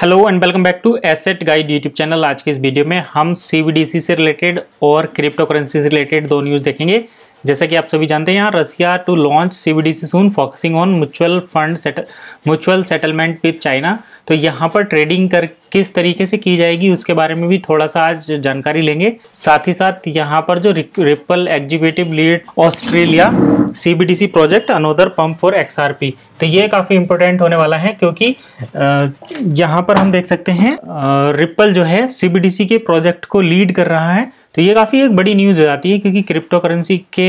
hello and welcome back to Asset Guide YouTube channel आज के इस वीडियो में हम सी से रिलेटेड और क्रिप्टो करेंसी से रिलेटेड दो न्यूज़ देखेंगे जैसा कि आप सभी जानते हैं यहाँ Russia to launch C B D C soon focusing on mutual fund mutual settlement with China तो यहाँ पर ट्रेडिंग कर किस तरीके से की जाएगी उसके बारे में भी थोड़ा सा आज जानकारी लेंगे साथ ही साथ यहाँ पर जो Ripple executive lead Australia CBDC project another pump for X R P तो ये काफ़ी इंपॉर्टेंट होने वाला है क्योंकि यहाँ पर हम देख सकते हैं रिपल जो है सीबीडीसी के प्रोजेक्ट को लीड कर रहा है तो ये काफ़ी एक बड़ी न्यूज़ हो जाती है क्योंकि क्रिप्टो करेंसी के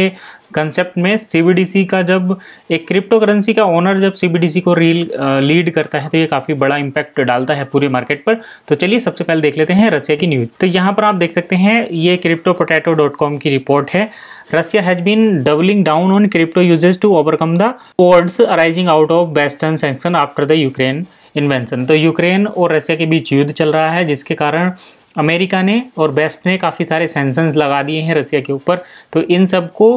कंसेप्ट में सी का जब एक क्रिप्टो करेंसी का ओनर जब सी को रील लीड करता है तो ये काफ़ी बड़ा इम्पैक्ट डालता है पूरे मार्केट पर तो चलिए सबसे पहले देख लेते हैं रसिया की न्यूज़ तो यहाँ पर आप देख सकते हैं ये क्रिप्टो पोटैटो डॉट कॉम की रिपोर्ट है Russia has been doubling down on crypto usage to overcome the words arising out of western sanction after the Ukraine invention तो यूक्रेन और रसिया के बीच युद्ध चल रहा है जिसके कारण अमेरिका ने और वेस्ट ने काफ़ी सारे सेंसन्स लगा दिए हैं रसिया के ऊपर तो इन सब को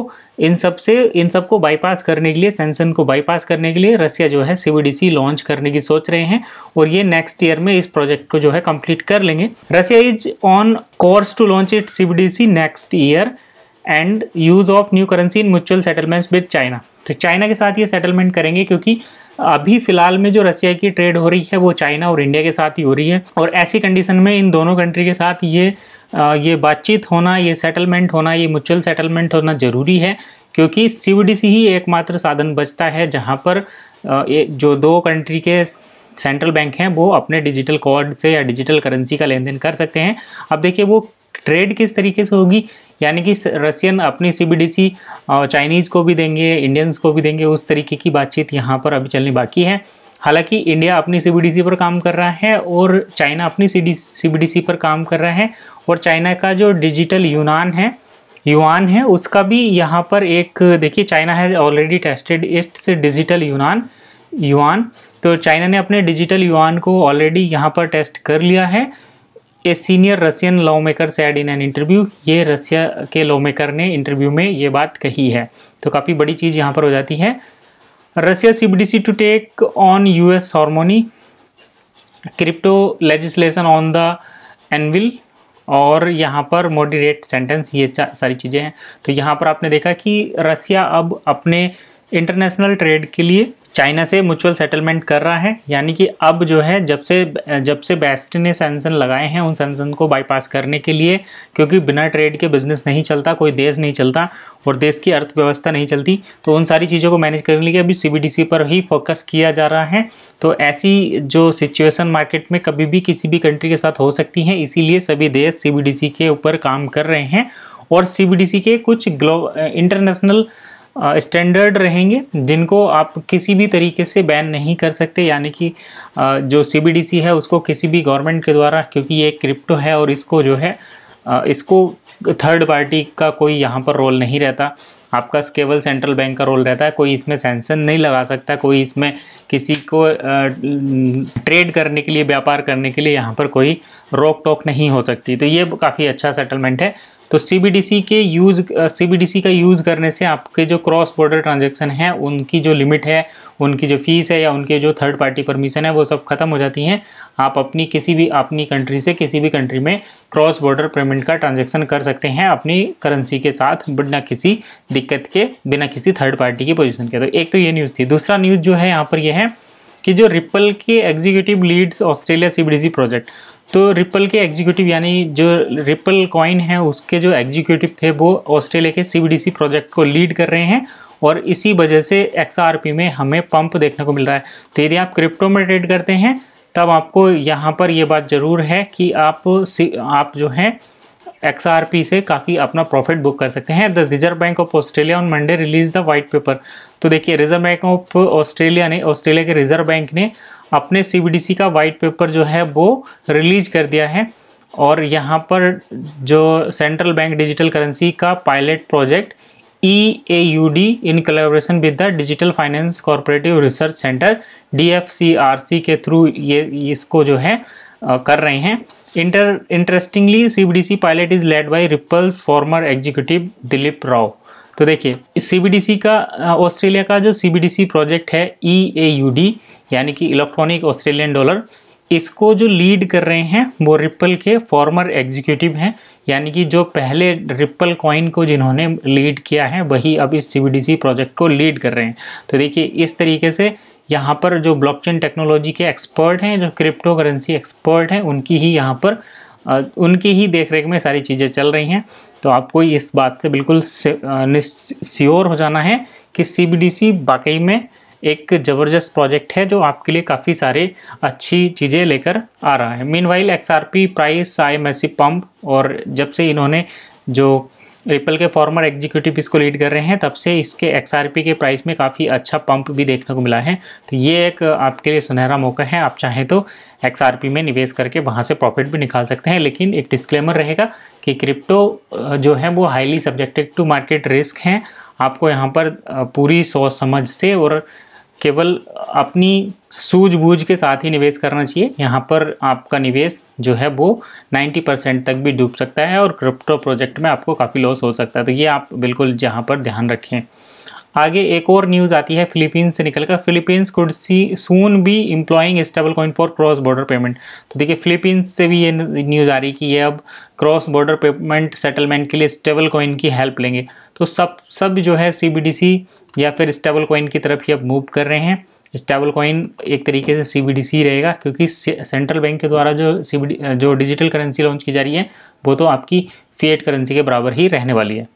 इन सब से इन सब को बाईपास करने के लिए सेंसन को बाईपास करने के लिए रसिया जो है सी लॉन्च करने की सोच रहे हैं और ये नेक्स्ट ईयर में इस प्रोजेक्ट को जो है कंप्लीट कर लेंगे Russia is on course to launch it C next year and use of new currency in mutual settlements with China तो चाइना के साथ ये सेटलमेंट करेंगे क्योंकि अभी फिलहाल में जो रसिया की ट्रेड हो रही है वो चाइना और इंडिया के साथ ही हो रही है और ऐसी कंडीशन में इन दोनों कंट्री के साथ ये ये बातचीत होना ये सेटलमेंट होना ये म्यूचुअल सेटलमेंट होना ज़रूरी है क्योंकि सी ही एकमात्र साधन बचता है जहाँ पर जो दो कंट्री के सेंट्रल बैंक हैं वो अपने डिजिटल कोड से या डिजिटल करेंसी का लेन देन कर सकते हैं अब देखिए वो ट्रेड किस तरीके से होगी यानी कि रशियन अपनी सीबीडीसी चाइनीज़ को भी देंगे इंडियंस को भी देंगे उस तरीके की बातचीत यहाँ पर अभी चलनी बाकी है हालांकि इंडिया अपनी सीबीडीसी पर काम कर रहा है और चाइना अपनी सीबीडीसी पर काम कर रहा है और चाइना का जो डिजिटल यूनान है युआन है उसका भी यहाँ पर एक देखिए China has already tested its digital yuan yuan तो चाइना ने अपने डिजिटल युआन को ऑलरेडी यहाँ पर टेस्ट कर लिया है a senior Russian law maker said in an interview ये रशिया के लॉ मेकर ने इंटरव्यू में ये बात कही है तो काफ़ी बड़ी चीज़ यहाँ पर हो जाती है Russia see to take on U S harmony crypto legislation on the anvil और यहाँ पर मॉडरेट सेंटेंस ये सारी चीज़ें हैं तो यहाँ पर आपने देखा कि रसिया अब अपने इंटरनेशनल ट्रेड के लिए चाइना से म्यूचुअल सेटलमेंट कर रहा है यानी कि अब जो है जब से जब से बेस्ट ने सेंसन लगाए हैं उन सैंसन को बाईपास करने के लिए क्योंकि बिना ट्रेड के बिजनेस नहीं चलता कोई देश नहीं चलता और देश की अर्थव्यवस्था नहीं चलती तो उन सारी चीज़ों को मैनेज करने के लिए अभी सी पर ही फोकस किया जा रहा है तो ऐसी जो सिचुएसन मार्केट में कभी भी किसी भी कंट्री के साथ हो सकती है इसीलिए सभी देश सी के ऊपर काम कर रहे हैं और सी के कुछ ग्लो इंटरनेशनल स्टैंडर्ड रहेंगे जिनको आप किसी भी तरीके से बैन नहीं कर सकते यानी कि जो सी है उसको किसी भी गवर्नमेंट के द्वारा क्योंकि ये क्रिप्टो है और इसको जो है इसको थर्ड पार्टी का कोई यहाँ पर रोल नहीं रहता आपका केवल सेंट्रल बैंक का रोल रहता है कोई इसमें सेंसन नहीं लगा सकता कोई इसमें किसी को ट्रेड करने के लिए व्यापार करने के लिए यहाँ पर कोई रोक टोक नहीं हो सकती तो ये काफ़ी अच्छा सेटलमेंट है तो सी के यूज़ सी का यूज़ करने से आपके जो क्रॉस बॉर्डर ट्रांजेक्शन हैं उनकी जो लिमिट है उनकी जो फ़ीस है या उनके जो थर्ड पार्टी परमिशन है वो सब ख़त्म हो जाती हैं आप अपनी किसी भी अपनी कंट्री से किसी भी कंट्री में क्रॉस बॉर्डर पेमेंट का ट्रांजेक्शन कर सकते हैं अपनी करेंसी के साथ बिना किसी दिक्कत के बिना किसी थर्ड पार्टी की पोजिशन के तो एक तो ये न्यूज़ थी दूसरा न्यूज़ जो है यहाँ पर यह है कि जो रिपल के executive leads Australia C project तो रिपल के एग्जीक्यूटिव यानी जो रिपल कॉइन है उसके जो एग्जीक्यूटिव थे वो ऑस्ट्रेलिया के सी प्रोजेक्ट को लीड कर रहे हैं और इसी वजह से एक्स में हमें पंप देखने को मिल रहा है तो यदि आप क्रिप्टो में ट्रेड करते हैं तब आपको यहाँ पर ये बात ज़रूर है कि आप आप जो हैं एक्सआरपी से काफ़ी अपना प्रॉफिट बुक कर सकते हैं the Reserve Bank of Australia on Monday release the white paper तो देखिए रिजर्व बैंक ऑफ ऑस्ट्रेलिया ने ऑस्ट्रेलिया के रिजर्व बैंक ने अपने सी का वाइट पेपर जो है वो रिलीज कर दिया है और यहाँ पर जो सेंट्रल बैंक डिजिटल करेंसी का pilot project E A U D in collaboration with the digital finance corporative research centre D F C R C के थ्रू ये इसको जो है कर रहे हैं inter interestingly CBDC pilot is led by Ripple's former executive Dilip Rao तो देखिए सीबीडीसी का ऑस्ट्रेलिया का जो सीबीडीसी प्रोजेक्ट है ई ए यू डी यानी कि इलेक्ट्रॉनिक ऑस्ट्रेलियन डॉलर इसको जो लीड कर रहे हैं वो रिपल के फॉर्मर एग्जीक्यूटिव हैं यानी कि जो पहले रिपल कॉइन को जिन्होंने लीड किया है वही अब इस सी प्रोजेक्ट को लीड कर रहे हैं तो देखिए इस तरीके से यहाँ पर जो ब्लॉकचेन टेक्नोलॉजी के एक्सपर्ट हैं जो क्रिप्टो करेंसी एक्सपर्ट हैं उनकी ही यहाँ पर उनकी ही देखरेख में सारी चीज़ें चल रही हैं तो आपको इस बात से बिल्कुल श्योर हो जाना है कि सी वाकई में एक ज़बरदस्त प्रोजेक्ट है जो आपके लिए काफ़ी सारे अच्छी चीज़ें लेकर आ रहा है meanwhile X price I am pump और जब से इन्होंने जो रिपल के फॉर्मर एग्जीक्यूटिव इसको लीड कर रहे हैं तब से इसके एक्स के प्राइस में काफ़ी अच्छा पंप भी देखने को मिला है तो ये एक आपके लिए सुनहरा मौका है आप चाहें तो एक्स में निवेश करके वहाँ से प्रॉफिट भी निकाल सकते हैं लेकिन एक डिस्क्लेमर रहेगा कि क्रिप्टो जो है वो highly subjected to market risk हैं आपको यहाँ पर पूरी सोच समझ से और केवल अपनी सूझबूझ के साथ ही निवेश करना चाहिए यहाँ पर आपका निवेश जो है वो 90 परसेंट तक भी डूब सकता है और क्रिप्टो प्रोजेक्ट में आपको काफ़ी लॉस हो सकता है तो ये आप बिल्कुल जहाँ पर ध्यान रखें आगे एक और न्यूज़ आती है फिलीपींस से निकलकर Philippines could see soon be employing stable coin for cross border payment तो देखिए फिलीपींस से भी ये न्यूज़ आ रही कि ये अब क्रॉस बॉर्डर पेमेंट सेटलमेंट के लिए स्टेबल कॉइन की हेल्प लेंगे तो सब सब जो है सी या फिर स्टेबल कॉइन की तरफ ही अब मूव कर रहे हैं स्टेबल कॉइन एक तरीके से सी रहेगा क्योंकि सेंट्रल बैंक के द्वारा जो सी जो डिजिटल करेंसी लॉन्च की जा रही है वो तो आपकी फीएड करेंसी के बराबर ही रहने वाली है